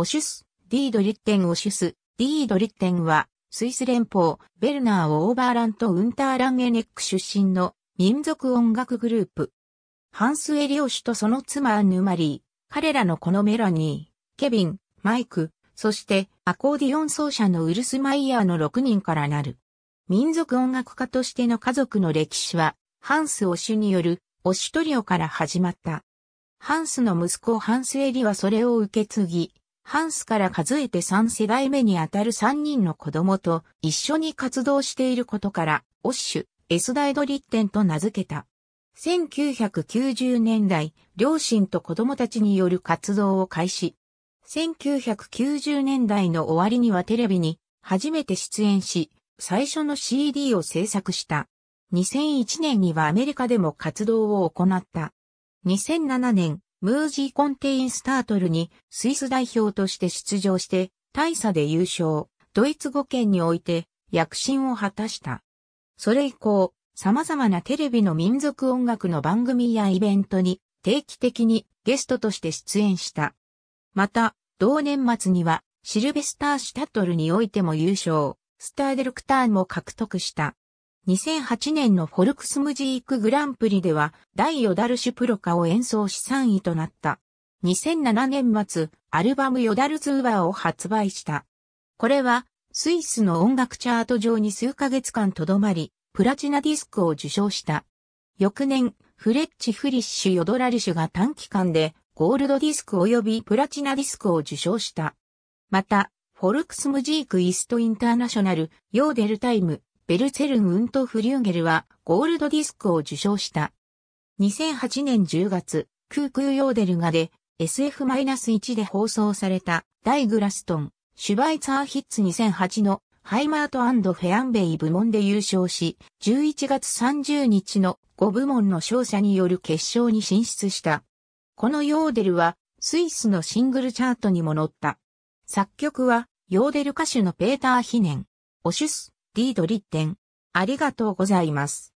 オシュス、ディードリッテンオシュス、ディードリッテンは、スイス連邦、ベルナーオーバーラントウンターランゲネック出身の民族音楽グループ。ハンス・エリオシュとその妻アンヌ・マリー、彼らのこのメロニー、ケビン、マイク、そしてアコーディオン奏者のウルス・マイヤーの6人からなる。民族音楽家としての家族の歴史は、ハンス・オシュによる、オシュトリオから始まった。ハンスの息子ハンス・エリはそれを受け継ぎ、ハンスから数えて3世代目にあたる3人の子供と一緒に活動していることから、オッシュ、エスダイドリッテンと名付けた。1990年代、両親と子供たちによる活動を開始。1990年代の終わりにはテレビに初めて出演し、最初の CD を制作した。2001年にはアメリカでも活動を行った。2007年、ムージー・コンテインスタートルにスイス代表として出場して大差で優勝、ドイツ語圏において躍進を果たした。それ以降、様々なテレビの民族音楽の番組やイベントに定期的にゲストとして出演した。また、同年末にはシルベスター・シュタトルにおいても優勝、スターデルクターンも獲得した。2008年のフォルクスムジークグランプリでは、第ヨダルシュプロカを演奏し3位となった。2007年末、アルバムヨダルツーバーを発売した。これは、スイスの音楽チャート上に数ヶ月間とどまり、プラチナディスクを受賞した。翌年、フレッチ・フリッシュ・ヨドラルシュが短期間で、ゴールドディスク及びプラチナディスクを受賞した。また、フォルクスムジーク・イースト・インターナショナル、ヨーデル・タイム、ベルツェルン・ウント・フリューゲルはゴールドディスクを受賞した。2008年10月、クークーヨーデルガで SF-1 で放送されたダイグラストン、シュバイツァーヒッツ2008のハイマートフェアンベイ部門で優勝し、11月30日の5部門の勝者による決勝に進出した。このヨーデルはスイスのシングルチャートにも載った。作曲はヨーデル歌手のペーター・ヒネン、オシュス、リードリッテン。ありがとうございます。